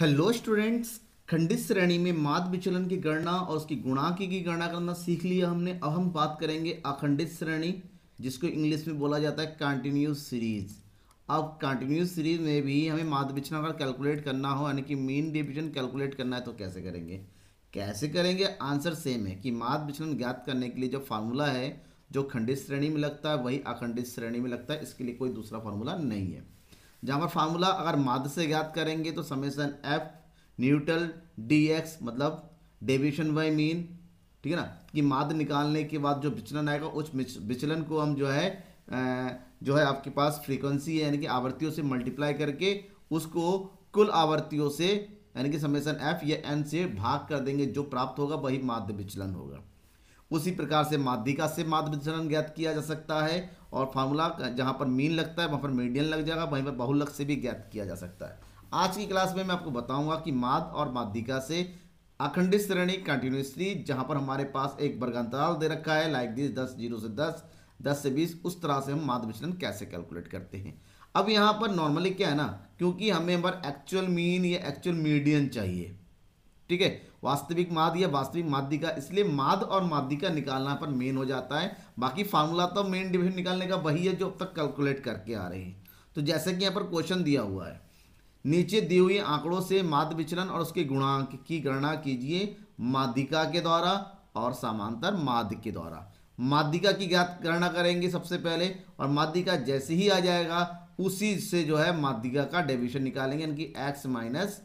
hello students खंडित श्रेणी में मात विचलन की गणना और उसकी गुणाकी की गणना करना सीख लिया हमने अब हम बात करेंगे अखंडित श्रेणी जिसको इंग्लिश में बोला जाता है कंटिन्यूस सीरीज अब कंटिन्यूस सीरीज में भी हमें मात विचलन अगर कैलकुलेट करना हो यानी कि मीन डिविजन कैलकुलेट करना है तो कैसे करेंगे कैसे करेंगे आंसर सेम है कि मात विचलन ज्ञात करने के लिए जो फार्मूला है जो खंडित श्रेणी में लगता है वही अखंडित श्रेणी में लगता है इसके लिए कोई दूसरा फार्मूला नहीं है जहाँ पर फार्मूला अगर माद से ज्ञात करेंगे तो summation F neutral D X मतलब डेविशन बाई मीन ठीक है ना कि माद निकालने के बाद जो विचलन आएगा उस विचलन को हम जो है जो है आपके पास फ्रीक्वेंसी यानी कि आवर्तियों से मल्टीप्लाई करके उसको कुल आवर्तियों से यानी कि समेसन एफ या एन से भाग कर देंगे जो प्राप्त होगा वही माध्य विचलन होगा उसी प्रकार से माध्यिका से माध्य विचरण ज्ञात किया जा सकता है और फार्मूला जहाँ पर मीन लगता है वहाँ पर मीडियन लग जाएगा वहीं पर बहुलक से भी ज्ञात किया जा सकता है आज की क्लास में मैं आपको बताऊंगा कि माद और माध्यिका से अखंडित श्रेणी कंटिन्यूसली जहाँ पर हमारे पास एक वर्गांतराल दे रखा है लाइक दिस दस जीरो से दस दस से बीस उस तरह से हम माध्य विचलन कैसे कैलकुलेट करते हैं अब यहाँ पर नॉर्मली क्या है ना क्योंकि हमें एक्चुअल मीन या एक्चुअल मीडियन चाहिए ठीक है वास्तविक माद या वास्तविक माध्यिका इसलिए माद और माध्यिका निकालना पर मेन हो जाता है बाकी फार्मूला तो मेन डिविजन निकालने का वही है जो अब तक कैलकुलेट करके आ रहे हैं तो जैसे कि यहाँ पर क्वेश्चन दिया हुआ है नीचे दिए हुए आंकड़ों से माद विचलन और उसके गुणांक की गणना कीजिए माध्यिका के द्वारा और समांतर माध्य के द्वारा माध्यिका की ज्ञात गणना करेंगे सबसे पहले और माध्यिका जैसे ही आ जाएगा उसी से जो है माध्यिका का डिविजन निकालेंगे यानी कि एक्स माइनस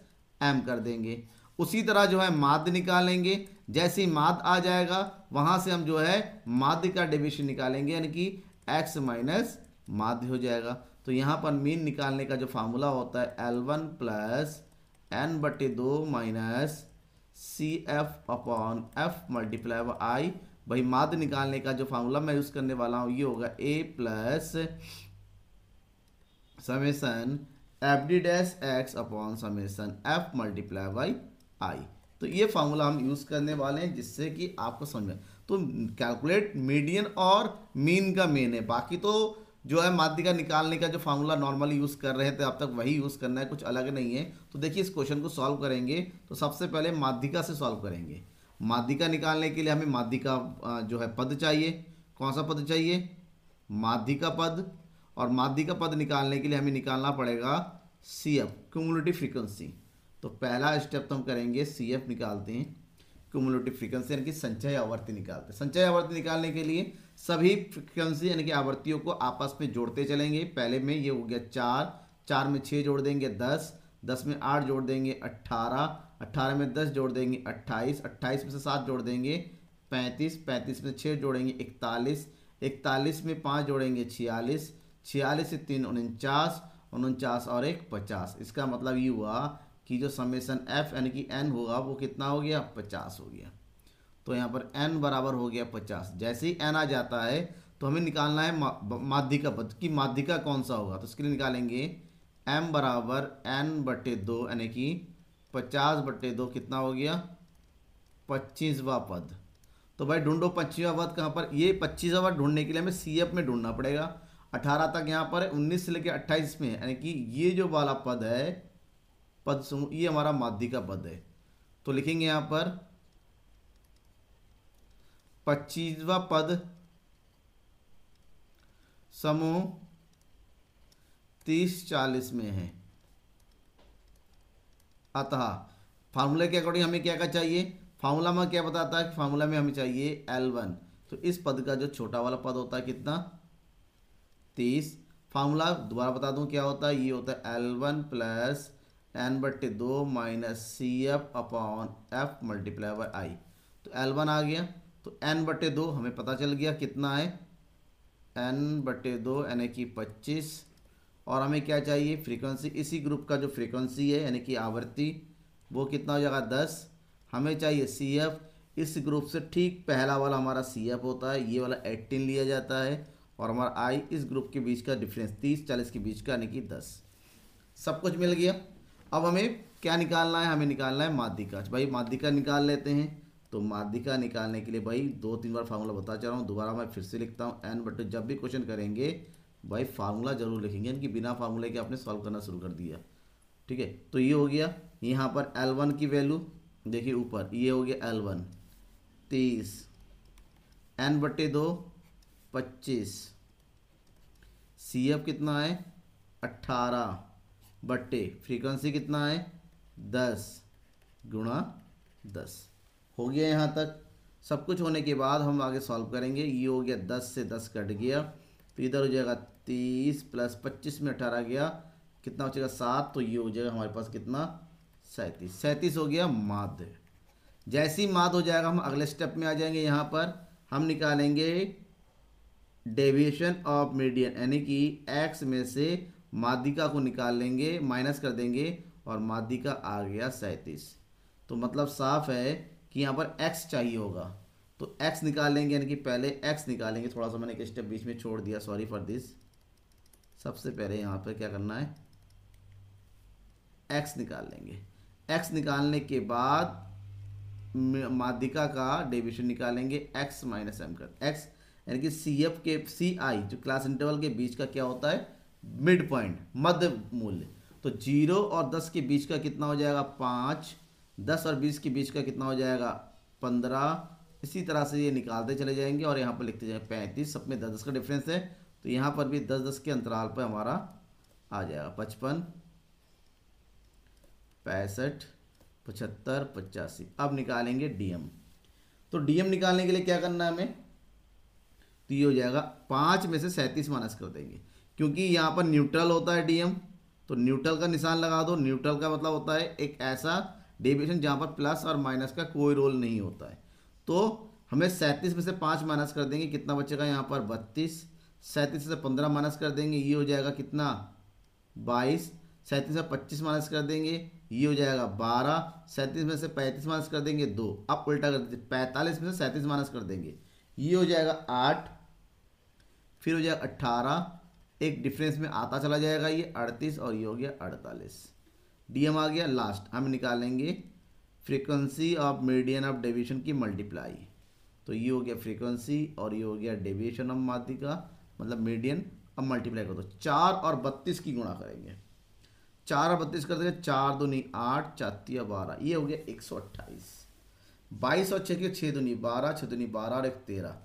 एम कर देंगे उसी तरह जो है माध्य निकालेंगे जैसे ही आ जाएगा वहां से हम जो है माध्य का डिविशन निकालेंगे यानी कि एक्स माइनस माध्य हो जाएगा तो यहाँ पर मीन निकालने का जो फार्मूला होता है एल वन प्लस एन बटे दो minus C F upon F multiply I भाई माध्य निकालने का जो फार्मूला मैं यूज़ करने वाला हूँ ये होगा A plus summation F D dash X upon summation F multiply by I तो ये फार्मूला हम यूज़ करने वाले हैं जिससे कि आपको समझ तो कैलकुलेट मीडियन और मीन का मेन है बाकी तो जो है माध्यिका निकालने का जो फार्मूला नॉर्मली यूज़ कर रहे थे अब तक वही यूज़ करना है कुछ अलग नहीं है तो देखिए इस क्वेश्चन को सॉल्व करेंगे तो सबसे पहले माध्यिका से सॉल्व करेंगे माध्यिका निकालने के लिए हमें माध्यिका जो है पद चाहिए कौन सा पद चाहिए माध्यिका पद और माध्यिका पद निकालने के लिए हमें निकालना पड़ेगा सी एफ क्यूमुलेटिव फ्रिक्वेंसी तो पहला स्टेप तो हम करेंगे सी एफ निकालते हैं क्यूमुलेटिव फ्रीक्वेंसी यानी कि संचय आवर्ती निकालते हैं संचय आवर्ती निकालने के लिए सभी फ्रीक्वेंसी यानी कि आवर्तियों को आपस में जोड़ते चलेंगे पहले में ये हो गया चार चार में छः जोड़ देंगे दस दस में आठ जोड़ देंगे अट्ठारह अट्ठारह में दस जोड़ देंगे अट्ठाईस अट्ठाईस में से सात जोड़ देंगे पैंतीस पैंतीस में छः जोड़ेंगे इकतालीस इकतालीस में पाँच जोड़ेंगे छियालीस छियालीस से तीन उनचास उनचास और एक पचास इसका मतलब ये हुआ कि जो समेसन एफ यानी कि एन होगा वो कितना हो गया पचास हो गया तो यहाँ पर एन बराबर हो गया पचास जैसे ही एन आ जाता है तो हमें निकालना है मा, माध्यिका पद कि माध्यिका कौन सा होगा तो इसके लिए निकालेंगे एम बराबर एन बटे दो यानी कि पचास बटे दो कितना हो गया पच्चीसवा पद तो भाई ढूंढो पच्चीसवा पद कहाँ पर ये पच्चीसवा पद ढूंढने के लिए हमें सी एफ में ढूंढना पड़ेगा अठारह तक यहाँ पर उन्नीस से लेकर अट्ठाईस में यानी कि ये जो वाला पद है पद समूह ये हमारा मादी का पद है तो लिखेंगे यहां पर पच्चीसवा पद समूह तीस चालीस में है अतः फार्मूला के अकॉर्डिंग हमें क्या क्या चाहिए फार्मूला में क्या बताता है फार्मूला में हमें चाहिए एल वन तो इस पद का जो छोटा वाला पद होता है कितना तीस फार्मूला दोबारा बता दूं क्या होता है ये होता है एल वन प्लस एन बट्टे दो minus C F upon F multiply by I तो एल वन आ गया तो एन बट्टे दो हमें पता चल गया कितना है एन बट्टे दो यानी कि पच्चीस और हमें क्या चाहिए फ्रीक्वेंसी इसी ग्रुप का जो फ्रीक्वेंसी है यानी कि आवृत्ति वो कितना हो जाएगा दस हमें चाहिए सी एफ इस ग्रुप से ठीक पहला वाला हमारा सी एफ होता है ये वाला एट्टीन लिया जाता है और हमारा आई इस ग्रुप के बीच का डिफरेंस तीस चालीस के बीच का यानी कि दस सब कुछ मिल गया अब हमें क्या निकालना है हमें निकालना है माध्यिका भाई माध्यिका निकाल लेते हैं तो माध्यिका निकालने के लिए भाई दो तीन बार फार्मूला बता चाह रहा हूँ दोबारा मैं फिर से लिखता हूँ एन बट जब भी क्वेश्चन करेंगे भाई फार्मूला जरूर लिखेंगे इनकी बिना फार्मूले के आपने सॉल्व करना शुरू कर दिया ठीक है तो ये हो गया यहाँ पर एल वन की वैल्यू देखिए ऊपर ये हो गया एल वन तीस एन बटे दो पच्चीस सी एफ कितना है अट्ठारह बट्टे फ्रीक्वेंसी कितना है दस गुणा दस हो गया यहाँ तक सब कुछ होने के बाद हम आगे सॉल्व करेंगे ये हो गया दस से दस कट गया तो इधर हो जाएगा तीस प्लस पच्चीस में अठारह गया कितना हो जाएगा सात तो ये हो जाएगा हमारे पास कितना सैंतीस सैंतीस हो गया माध्य जैसी माध हो जाएगा हम अगले स्टेप में आ जाएंगे यहाँ पर हम निकालेंगे डेविएशन ऑफ मीडियन यानी कि एक्स में से माध्यिका को निकाल लेंगे माइनस कर देंगे और माध्यिका आ गया सैंतीस तो मतलब साफ है कि यहाँ पर एक्स चाहिए होगा तो एक्स निकालेंगे यानी कि पहले एक्स निकालेंगे थोड़ा सा मैंने एक स्टेप बीच में छोड़ दिया सॉरी फॉर दिस सबसे पहले यहाँ पर क्या करना है एक्स निकाल लेंगे एक्स निकालने के बाद माध्यिका का डेविशन निकालेंगे एक्स माइनस एम कर एक्स यानी कि सी एफ के सी आई जो क्लास इंटरवल के बीच का क्या होता है मिड पॉइंट मध्य मूल्य तो जीरो और दस के बीच का कितना हो जाएगा पाँच दस और बीस के बीच का कितना हो जाएगा पंद्रह इसी तरह से ये निकालते चले जाएंगे और यहाँ पर लिखते जाएंगे पैंतीस सब में दस दस का डिफरेंस है तो यहाँ पर भी दस दस के अंतराल पर हमारा आ जाएगा पचपन पैंसठ पचहत्तर पचासी अब निकालेंगे डीएम तो डीएम निकालने के लिए क्या करना है हमें तो ये हो जाएगा पाँच में से सैंतीस माइनस कर देंगे क्योंकि यहाँ पर न्यूट्रल होता है डीएम तो न्यूट्रल का निशान लगा दो न्यूट्रल का मतलब होता है एक ऐसा डेविएशन जहाँ पर प्लस और माइनस का कोई रोल नहीं होता है तो हमें सैंतीस में से पाँच माइनस कर देंगे कितना बचेगा यहाँ पर बत्तीस सैंतीस से पंद्रह माइनस कर देंगे ये हो जाएगा कितना बाईस सैंतीस से पच्चीस माइनस कर देंगे ये हो जाएगा बारह सैंतीस में से पैंतीस माइनस कर देंगे दो अब उल्टा कर देते पैंतालीस में से सैंतीस माइनस कर देंगे ये हो जाएगा आठ फिर हो जाएगा अट्ठारह एक डिफरेंस में आता चला जाएगा ये अड़तीस और ये हो गया अड़तालीस डीएम आ गया लास्ट हम निकालेंगे frequency of median of deviation की मल्टीप्लाई तो ये हो गया फ्रीक्वेंसी और ये हो गया डेविएशन ऑफ का मतलब मीडियन अब मल्टीप्लाई कर दो तो चार और बत्तीस की गुणा करेंगे चार और बत्तीस कर देंगे चार दुनी आठ चाती बारह ये हो गया एक सौ अट्ठाईस बाईस और छः के छः दूनी बारह छः दूनी बारह और एक तेरह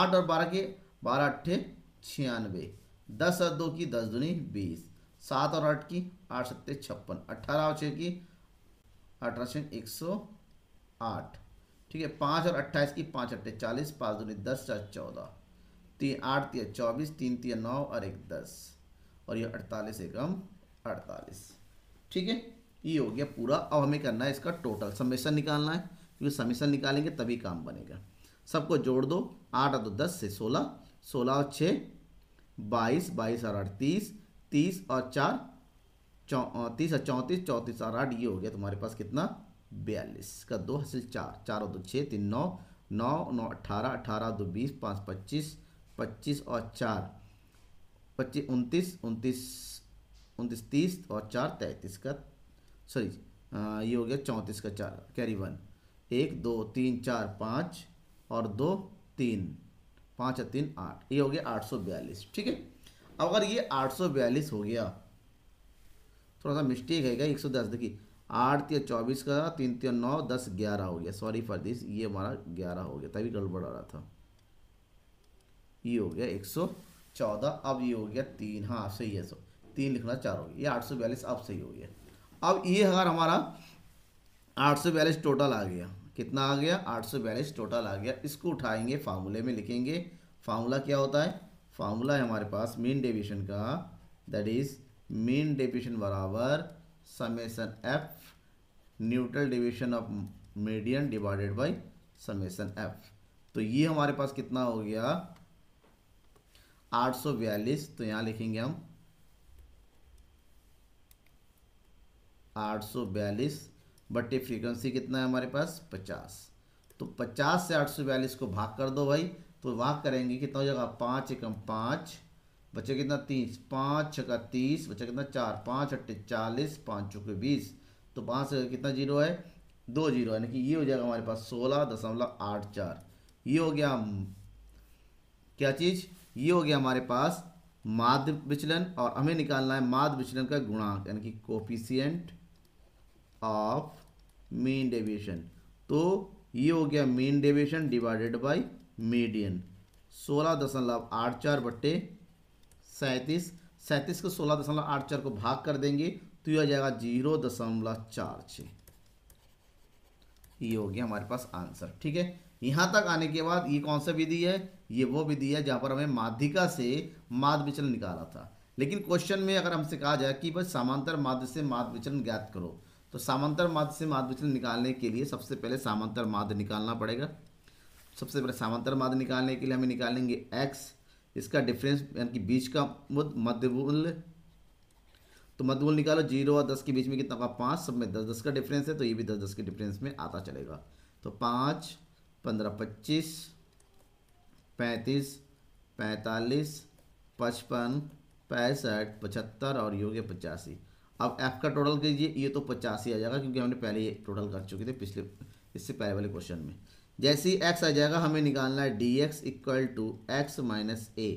आठ और बारह के बारह अट्ठे छियानवे दस और दो की दस दुनी बीस सात और आठ की आठ सत्ते छप्पन अट्ठारह और छः की अठारह छः एक सौ आठ ठीक है पाँच और अट्ठाईस की पाँच अट्ठे चालीस पाँच दुनी दस चार चौदह तीन आठ तीन चौबीस तीन तीन नौ और एक दस और ये अड़तालीस एकम अड़तालीस ठीक है ये हो गया पूरा अब हमें करना है इसका टोटल समेसन निकालना है क्योंकि समेसन निकालेंगे तभी काम बनेगा सबको जोड़ दो आठ और दो दस से सोलह सोलह और छः बाईस बाईस और आठ तीस तीस और चार चौ तीस और चौंतीस चौंतीस और आठ ये हो गया तुम्हारे पास कितना बयालीस का दो हासिल चार चार और दो छः तीन नौ नौ नौ अट्ठारह अट्ठारह दो बीस पाँच पच्चीस पच्चीस और चार पच्चीस उनतीस उनतीस उनतीस तीस और चार तैंतीस का सॉरी ये हो गया चौंतीस का चार कैरी वन एक दो तीन चार पाँच और दो तीन पाँच तीन आठ ये हो गया आठ सौ बयालीस ठीक है अब अगर ये आठ सौ बयालीस हो गया थोड़ा सा मिस्टेक है क्या एक सौ दस देखिए आठ या चौबीस का तीन तीन नौ दस ग्यारह हो गया सॉरी फॉर दिस ये हमारा ग्यारह हो गया तभी गड़बड़ आ रहा था ये हो गया एक सौ चौदह अब ये हो गया तीन हाँ सही है सो तीन लिखना चार हो गया ये आठ सौ बयालीस अब सही हो गया अब ये अगर हमारा आठ सौ बयालीस टोटल आ गया कितना आ गया आठ टोटल आ गया इसको उठाएंगे फार्मूले में लिखेंगे फार्मूला क्या होता है फार्मूला है हमारे पास मीन डेविएशन का दैट इज मीन डेविएशन बराबर summation F neutral division of median divided by summation F तो ये हमारे पास कितना हो गया आठ तो यहाँ लिखेंगे हम आठ सौ बयालीस बटे फ्रीक्वेंसी कितना है हमारे पास पचास तो पचास से आठ सौ बयालीस को भाग कर दो भाई तो भाग करेंगे कितना हो जाएगा पाँच एकम पाँच बचे कितना तीस पाँच छका तीस बचे कितना चार पाँच अट्ठे चालीस पाँच चौके बीस तो पाँच से कितना जीरो है दो जीरो यानी कि ये हो जाएगा हमारे पास सोलह दशमलव आठ चार ये हो गया क्या चीज़ ये हो गया हमारे पास माध्य विचलन और हमें निकालना है माध्य विचलन का गुणांक यानी कि कोफिशियंट ऑफ मेन डेविएशन तो ये हो गया mean deviation divided by median सोलह दशमलव आठ चार बट्टे सैंतीस सैंतीस को सोलह दशमलव आठ चार को भाग कर देंगे तो यह आ जाएगा जीरो दशमलव चार छ ये हो गया हमारे पास आंसर ठीक है यहां तक आने के बाद ये कौन सा विधि है ये वो विधि है जहां पर हमें माध्यिका से माध विचलन निकाला था लेकिन क्वेश्चन में अगर हमसे कहा जाए कि बस समांतर माध्य से माध विचलन ज्ञात करो तो सामांतर माध्य से माध्य विचलन निकालने के लिए सबसे पहले सामांतर माध्य निकालना पड़ेगा सबसे पहले सामांतर माध्य निकालने के लिए हमें निकालेंगे एक्स इसका डिफरेंस यानी कि बीच का मध्य मूल्य तो मध्य मूल्य निकालो जीरो और दस के बीच में कितना होगा पाँच सब में दस दस का डिफरेंस है तो ये भी दस दस के डिफरेंस में आता चलेगा तो पाँच पंद्रह पच्चीस पैंतीस पैंतालीस पचपन पैंसठ पचहत्तर और योग्य पचासी अब एफ का टोटल कीजिए ये तो पचास ही आ जाएगा क्योंकि हमने पहले ये टोटल कर चुके थे पिछले इससे पहले वाले क्वेश्चन में जैसे ही एक्स आ जाएगा हमें निकालना है D X equal to X minus A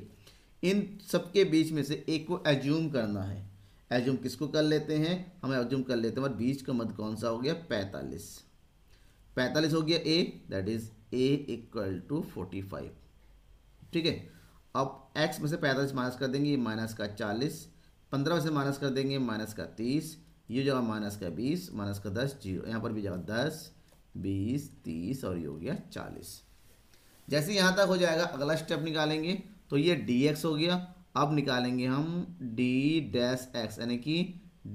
इन सबके बीच में से एक को एज्यूम करना है एज्यूम किसको कर लेते हैं हम एज्यूम कर लेते हैं और बीच का मद कौन सा हो गया पैंतालीस पैंतालीस हो गया A that is A equal to forty five ठीक है अब एक्स में से पैंतालीस माइनस कर देंगे माइनस का चालीस पंद्रह से माइनस कर देंगे माइनस का तीस ये जगह माइनस का बीस माइनस का दस जीरो यहाँ पर भी जगह दस बीस तीस और ये हो गया चालीस जैसे यहाँ तक हो जाएगा अगला स्टेप निकालेंगे तो ये डी एक्स हो गया अब निकालेंगे हम डी डैश एक्स यानी कि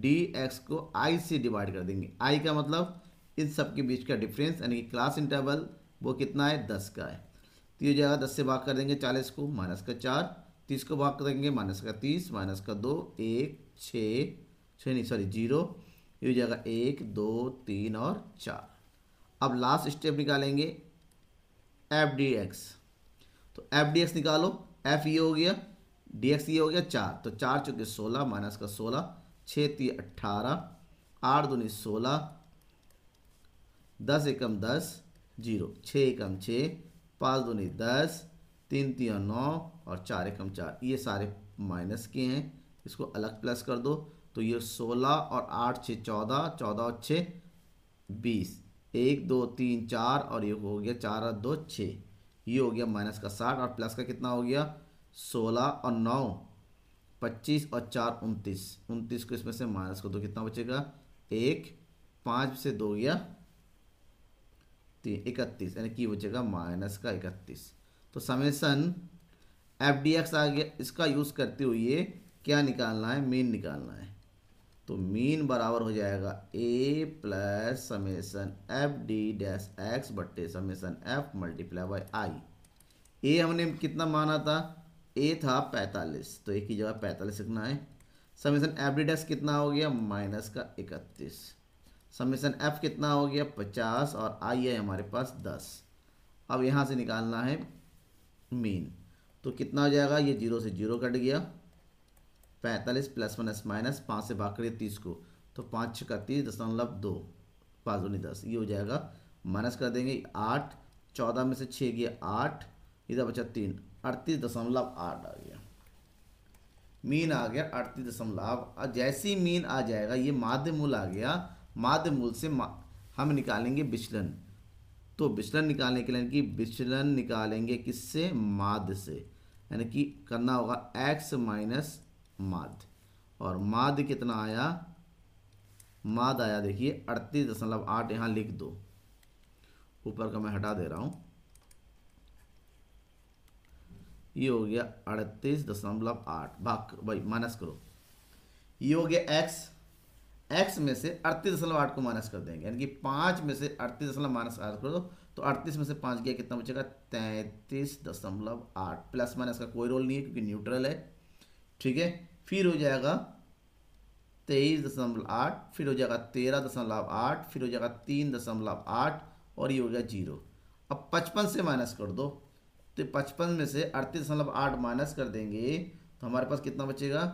डी एक्स को आई से डिवाइड कर देंगे आई का मतलब इन सब के बीच का डिफरेंस यानी कि क्लास इंटरवल वो कितना है दस का है तो ये जगह दस से भाग कर देंगे चालीस को माइनस का चार तीस को भाग करेंगे माइनस का तीस माइनस का दो एक छः छ नहीं सॉरी जीरो ये हो जाएगा एक दो तीन और चार अब लास्ट स्टेप निकालेंगे एफ डी एक्स तो एफ डी एक्स निकालो एफ ये हो गया डी एक्स ये हो गया चार तो चार चूँकि सोलह माइनस का सोलह छः ती अट्ठारह आठ दूनी सोलह दस एकम दस जीरो छः एकम छः पाँच दूनी दस तीन तीन नौ और चार एकम चार ये सारे माइनस के हैं इसको अलग प्लस कर दो तो ये सोलह और आठ छः चौदह चौदह और छः बीस एक दो तीन चार और ये हो गया चार और दो छः ये हो गया माइनस का साठ और प्लस का कितना हो गया सोलह और नौ पच्चीस और चार उनतीस उनतीस को इसमें से माइनस कर दो कितना बचेगा एक पाँच से दो गया तीन इकतीस यानी कि बचेगा माइनस का इकतीस तो समेसन एफ डी एक्स आ गया इसका यूज़ करते हुए क्या निकालना है मीन निकालना है तो मीन बराबर हो जाएगा A plus summation F D dash X बट्टे summation F multiply by I A हमने कितना माना था ए था पैंतालीस तो एक ही जगह पैंतालीस लिखना है समेसन एफ डी डैश कितना हो गया माइनस का इकतीस समेसन एफ कितना हो गया पचास और आई है हमारे पास दस अब यहाँ से निकालना है मीन तो कितना हो जाएगा ये जीरो से जीरो कट गया पैंतालीस प्लस माइनस माइनस पाँच से भाग करिए तीस को तो पाँच छः का तीस दशमलव दो पाँच दूनी दस ये हो जाएगा माइनस कर देंगे आठ चौदह में से छः गया आठ इधर बचा तीन अड़तीस दशमलव आठ आ गया मीन आ गया अड़तीस दशमलव जैसी मीन आ जाएगा ये माध्य मूल आ गया माध्य मूल से मा, हम निकालेंगे विचलन तो विचलन निकालने के लिए यानी कि विचलन निकालेंगे किससे माध्य से यानी कि करना होगा एक्स माइनस माध्य और माध्य कितना आया माध आया देखिए अड़तीस दशमलव आठ यहाँ लिख दो ऊपर का मैं हटा दे रहा हूँ ये हो गया अड़तीस दशमलव आठ भाग भाई माइनस करो ये हो गया एक्स एक्स में से अड़तीस दशमलव आठ को माइनस कर देंगे यानी कि पाँच में से अड़तीस दशमलव माइनस आठ कर दो तो अड़तीस में से पाँच गया कितना बचेगा तैंतीस दशमलव आठ प्लस माइनस का कोई रोल नहीं है क्योंकि न्यूट्रल है ठीक है फिर हो जाएगा तेईस दशमलव आठ फिर हो जाएगा तेरह दशमलव आठ फिर हो जाएगा तीन दशमलव आठ और ये हो गया जीरो अब पचपन से माइनस कर दो तो पचपन में से अड़तीस दशमलव आठ माइनस कर देंगे तो हमारे पास कितना बचेगा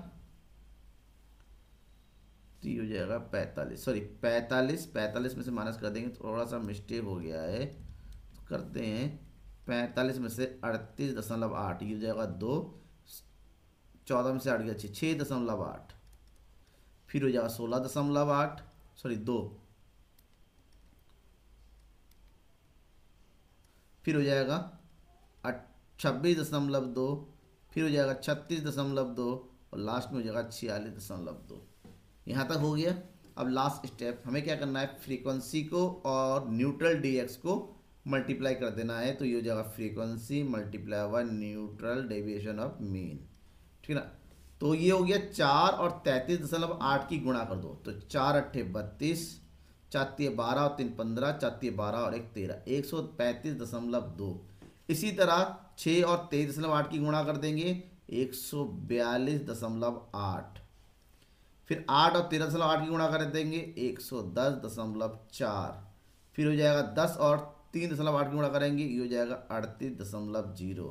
सिक्सटी हो जाएगा पैंतालीस सॉरी पैंतालीस पैंतालीस में से माइनस कर देंगे थोड़ा सा मिस्टेक हो गया है तो करते हैं पैंतालीस में से अड़तीस दशमलव आठ ये हो जाएगा दो चौदह में से आठ गया छः दशमलव आठ फिर हो जाएगा सोलह दशमलव आठ सॉरी दो फिर हो जाएगा छब्बीस दशमलव दो फिर हो जाएगा छत्तीस दशमलव दो और लास्ट में हो जाएगा छियालीस दशमलव दो यहाँ तक हो गया अब लास्ट स्टेप हमें क्या करना है फ्रीक्वेंसी को और न्यूट्रल डी को मल्टीप्लाई कर देना है तो ये हो जाएगा फ्रीक्वेंसी मल्टीप्लाई हुआ न्यूट्रल डेविएशन ऑफ मीन ठीक है ना तो ये हो गया चार और तैंतीस दशमलव आठ की गुणा कर दो तो चार अट्ठे बत्तीस चातीय बारह और तीन पंद्रह चातीय बारह और एक तेरह एक सौ पैंतीस दशमलव दो इसी तरह छः और तेईस दशमलव आठ की गुणा कर देंगे एक सौ बयालीस दशमलव आठ फिर आठ और तेरह दशमलव आठ की गुणा कर देंगे एक सौ दस दशमलव चार फिर हो जाएगा दस और तीन दशमलव आठ की गुणा करेंगे ये हो जाएगा अड़तीस दशमलव जीरो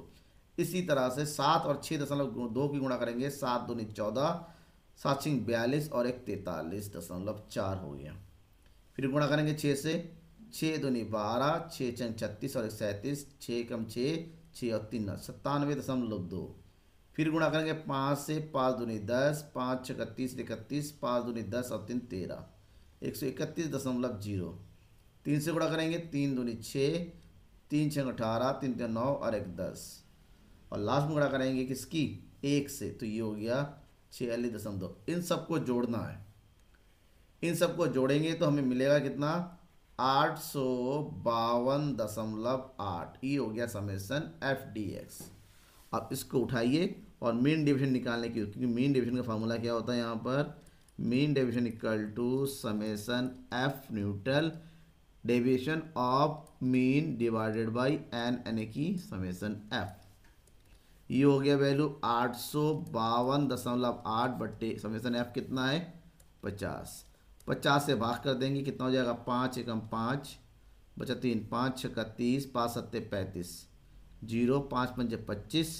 इसी तरह से सात और छः दशमलव दो की गुणा करेंगे सात दो चौदह सात छिंग बयालीस और एक तैंतालीस दशमलव चार हो गया फिर गुणा करेंगे छः से छः दो बारह छः चंग छत्तीस और एक सैंतीस छः कम छः छः और तीन सत्तानवे दशमलव दो फिर गुणा करेंगे पाँच से पाँच दूनी दस पाँच छः इकतीस इकतीस पाँच दूनी दस और तीन तेरह एक सौ इकतीस दशमलव जीरो तीन से गुणा करेंगे तीन दूनी छः तीन छः अठारह तीन तीन नौ और एक दस और लास्ट में गुणा करेंगे किसकी एक से तो ये हो गया छियालीस दशम दो इन सबको जोड़ना है इन सबको जोड़ेंगे तो हमें मिलेगा कितना आठ सौ बावन दशमलव आठ ये हो गया समेसन एफ डी एक्स अब इसको उठाइए और मीन डिविजन निकालने की क्योंकि मीन डिवीजन का फार्मूला क्या होता है यहाँ पर mean division equal to summation F neutral deviation of mean divided by N N A की समेसन एफ ये हो गया वैल्यू आठ सौ बावन दशमलव आठ बट्टे समेसन एफ कितना है पचास पचास से भाग कर देंगे कितना हो जाएगा पाँच एकम पाँच बचा तीन पाँच का तीस पाँच सत्ते पैंतीस जीरो पाँच पंजे पच्चीस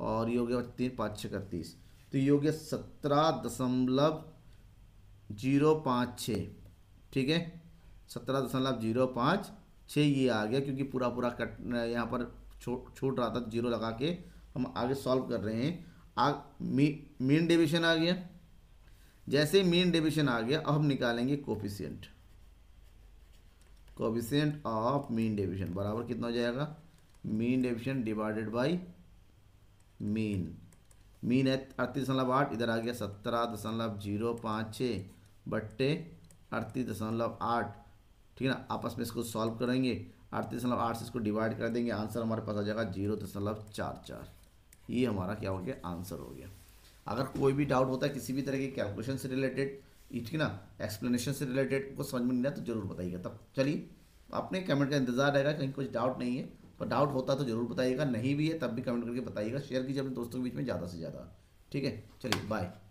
और ये हो गया तीन पाँच छः इकतीस तो ये हो गया सत्रह दशमलव जीरो पाँच छः ठीक है सत्रह दशमलव जीरो पाँच छः ये आ गया क्योंकि पूरा पूरा कट यहाँ पर छूट छो, रहा था जीरो लगा के हम आगे सॉल्व कर रहे हैं आ मीन डिविशन आ गया जैसे मीन डिविशन आ गया अब हम निकालेंगे coefficient coefficient of mean division बराबर कितना हो जाएगा mean division divided by mean mean है अड़तीस दशमलव आठ इधर आ गया सत्रह दशमलव जीरो पाँच छः बट्टे अड़तीस दशमलव आठ ठीक है ना आपस में इसको सॉल्व करेंगे अड़तीस दशमलव आठ से इसको डिवाइड कर देंगे आंसर हमारे पास आ जाएगा जीरो दशमलव चार चार ये हमारा क्या हो गया आंसर हो गया अगर कोई भी डाउट होता है किसी भी तरह के कैलकुलेशन से रिलेटेड ठीक है ना एक्सप्लेनेशन से रिलेटेड कुछ समझ में नहीं आया तो जरूर बताइएगा तब चलिए अपने कमेंट का इंतजार रहेगा कहीं कुछ डाउट नहीं है पर डाउट होता तो जरूर बताइएगा नहीं भी है तब भी कमेंट करके बताइएगा शेयर कीजिए अपने दोस्तों के बीच में ज़्यादा से ज़्यादा ठीक है चलिए बाय